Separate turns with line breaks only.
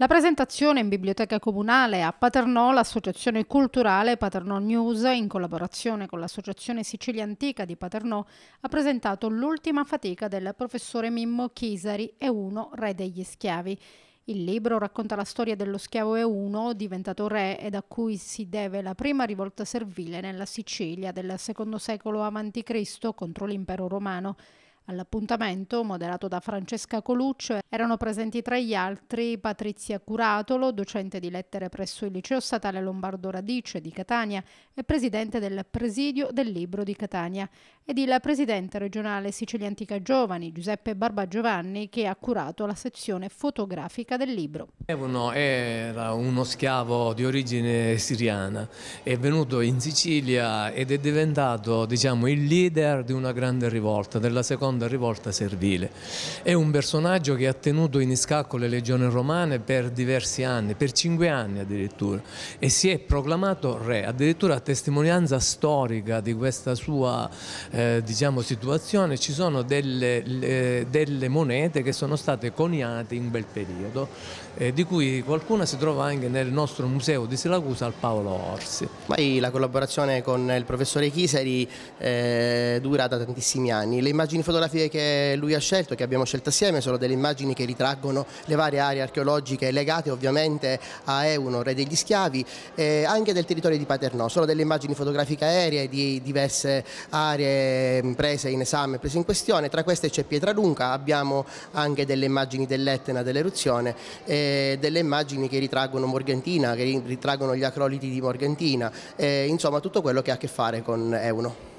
La presentazione in biblioteca comunale a Paternò, l'associazione culturale Paternò News, in collaborazione con l'associazione Sicilia Antica di Paternò, ha presentato l'ultima fatica del professore Mimmo Chisari, E1, re degli schiavi. Il libro racconta la storia dello schiavo E1 diventato re e da cui si deve la prima rivolta servile nella Sicilia del secondo secolo a.C. contro l'impero romano. All'appuntamento, moderato da Francesca Coluccio, erano presenti tra gli altri Patrizia Curatolo, docente di lettere presso il Liceo Statale Lombardo Radice di Catania e presidente del Presidio del Libro di Catania, ed il presidente regionale Sicilia Antica Giovani, Giuseppe Barbagiovanni, che ha curato la sezione fotografica del libro.
Uno era uno schiavo di origine siriana, è venuto in Sicilia ed è diventato diciamo, il leader di una grande rivolta, della seconda rivolta servile. È un personaggio che ha tenuto in scacco le legioni romane per diversi anni, per cinque anni addirittura, e si è proclamato re, addirittura a testimonianza storica di questa sua eh, eh, diciamo, situazione ci sono delle, le, delle, monete che sono state coniate in quel periodo, eh, di
cui qualcuna si trova anche nel nostro museo
di Siracusa
al Paolo Orsi. Poi la collaborazione con il professore Chiseri eh, dura da tantissimi anni. Le immagini fotografiche che lui ha scelto, che abbiamo scelto assieme, sono delle immagini che ritraggono le varie aree archeologiche legate ovviamente a Euno, re degli schiavi, eh, anche del territorio di Paternò. Sono delle immagini fotografiche aeree di diverse aree eh, prese in esame, prese in questione, tra queste c'è Pietra Dunca, abbiamo anche delle immagini dell'Etna dell'eruzione, eh, delle immagini che ritraggono Morgantina, che ritraggono gli acroliti di Morgantina, eh, insomma tutto quello che ha a che fare con Euno.